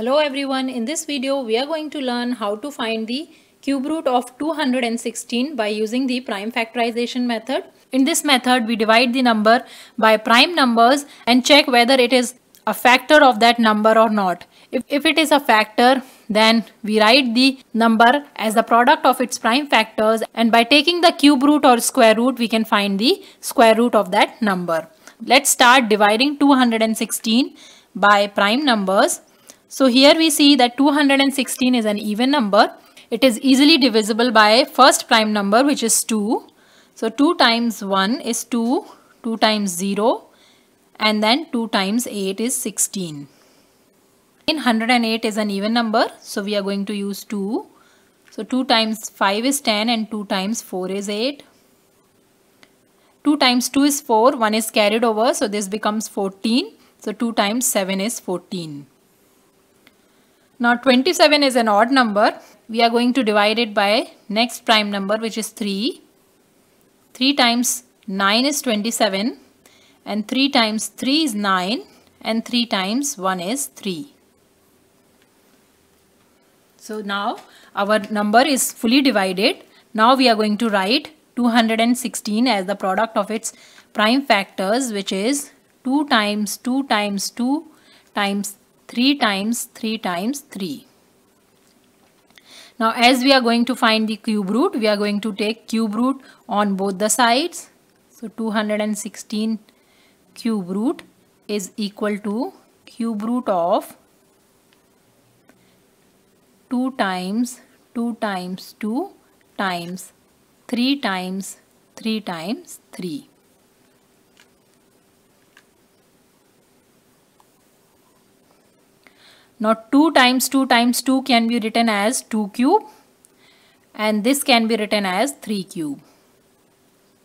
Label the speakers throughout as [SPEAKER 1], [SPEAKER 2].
[SPEAKER 1] Hello everyone, in this video we are going to learn how to find the cube root of 216 by using the prime factorization method. In this method we divide the number by prime numbers and check whether it is a factor of that number or not. If, if it is a factor then we write the number as the product of its prime factors and by taking the cube root or square root we can find the square root of that number. Let's start dividing 216 by prime numbers so here we see that 216 is an even number. It is easily divisible by first prime number which is 2. So 2 times 1 is 2, 2 times 0 and then 2 times 8 is 16. In 108 is an even number so we are going to use 2. So 2 times 5 is 10 and 2 times 4 is 8. 2 times 2 is 4, 1 is carried over so this becomes 14. So 2 times 7 is 14. Now 27 is an odd number. We are going to divide it by next prime number which is 3. 3 times 9 is 27 and 3 times 3 is 9 and 3 times 1 is 3. So now our number is fully divided. Now we are going to write 216 as the product of its prime factors which is 2 times 2 times 2 times 3 times 3 times 3. Now as we are going to find the cube root, we are going to take cube root on both the sides. So 216 cube root is equal to cube root of 2 times 2 times 2 times 3 times 3 times 3. Now 2 times 2 times 2 can be written as 2 cube and this can be written as 3 cube.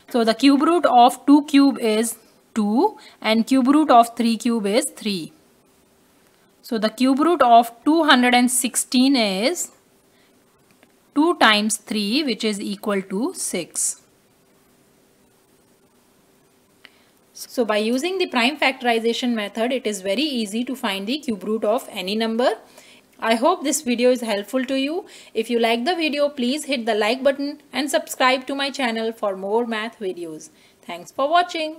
[SPEAKER 1] So the cube root of 2 cube is 2 and cube root of 3 cube is 3. So the cube root of 216 is 2 times 3 which is equal to 6. So by using the prime factorization method, it is very easy to find the cube root of any number. I hope this video is helpful to you. If you like the video, please hit the like button and subscribe to my channel for more math videos. Thanks for watching.